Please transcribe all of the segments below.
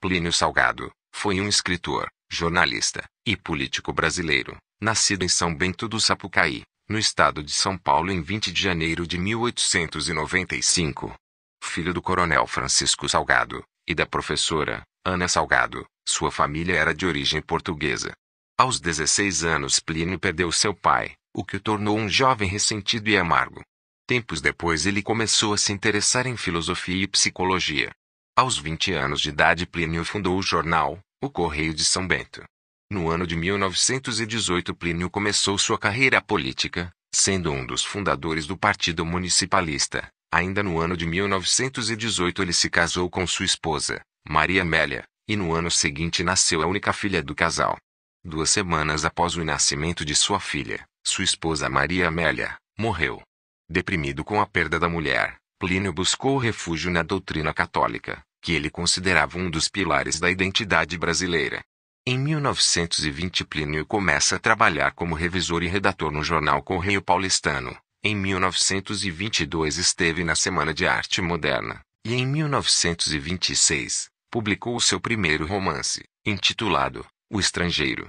Plínio Salgado, foi um escritor, jornalista e político brasileiro, nascido em São Bento do Sapucaí, no estado de São Paulo em 20 de janeiro de 1895. Filho do coronel Francisco Salgado e da professora Ana Salgado, sua família era de origem portuguesa. Aos 16 anos, Plínio perdeu seu pai, o que o tornou um jovem ressentido e amargo. Tempos depois, ele começou a se interessar em filosofia e psicologia, aos 20 anos de idade, Plínio fundou o jornal O Correio de São Bento. No ano de 1918, Plínio começou sua carreira política, sendo um dos fundadores do Partido Municipalista. Ainda no ano de 1918, ele se casou com sua esposa, Maria Amélia, e no ano seguinte nasceu a única filha do casal. Duas semanas após o nascimento de sua filha, sua esposa Maria Amélia morreu. Deprimido com a perda da mulher, Plínio buscou refúgio na doutrina católica, que ele considerava um dos pilares da identidade brasileira. Em 1920, Plínio começa a trabalhar como revisor e redator no jornal Correio Paulistano. Em 1922 esteve na Semana de Arte Moderna e em 1926 publicou o seu primeiro romance, intitulado O Estrangeiro.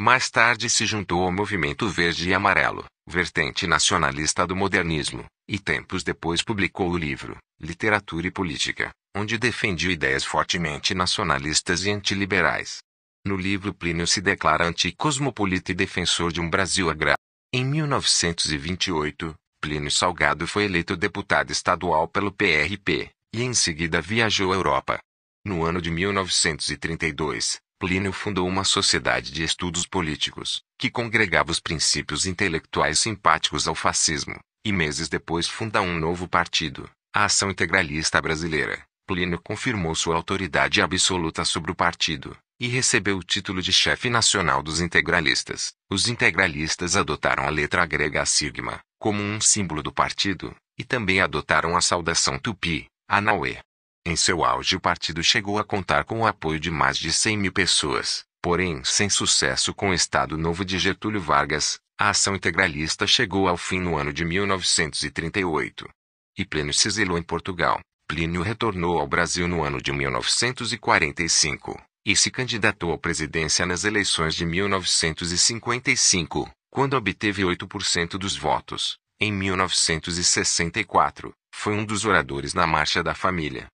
Mais tarde se juntou ao Movimento Verde e Amarelo, vertente nacionalista do modernismo, e tempos depois publicou o livro Literatura e Política, onde defendiu ideias fortemente nacionalistas e antiliberais. No livro Plínio se declara anticosmopolita e defensor de um Brasil agrário. Em 1928, Plínio Salgado foi eleito deputado estadual pelo PRP, e em seguida viajou à Europa. No ano de 1932, Plínio fundou uma sociedade de estudos políticos, que congregava os princípios intelectuais simpáticos ao fascismo, e meses depois funda um novo partido, a Ação Integralista Brasileira. Plínio confirmou sua autoridade absoluta sobre o partido e recebeu o título de chefe nacional dos integralistas. Os integralistas adotaram a letra grega sigma como um símbolo do partido e também adotaram a saudação tupi, Anauê, em seu auge o partido chegou a contar com o apoio de mais de 100 mil pessoas, porém sem sucesso com o Estado Novo de Getúlio Vargas, a ação integralista chegou ao fim no ano de 1938. E Plínio se exilou em Portugal. Plínio retornou ao Brasil no ano de 1945 e se candidatou à presidência nas eleições de 1955, quando obteve 8% dos votos. Em 1964, foi um dos oradores na Marcha da Família,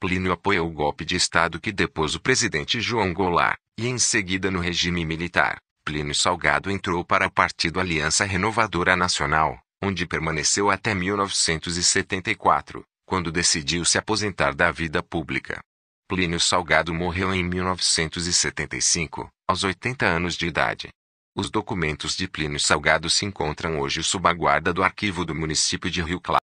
Plínio apoia o golpe de Estado que depôs o presidente João Goulart, e em seguida no regime militar, Plínio Salgado entrou para o Partido Aliança Renovadora Nacional, onde permaneceu até 1974, quando decidiu se aposentar da vida pública. Plínio Salgado morreu em 1975, aos 80 anos de idade. Os documentos de Plínio Salgado se encontram hoje sob a guarda do arquivo do município de Rio Claro.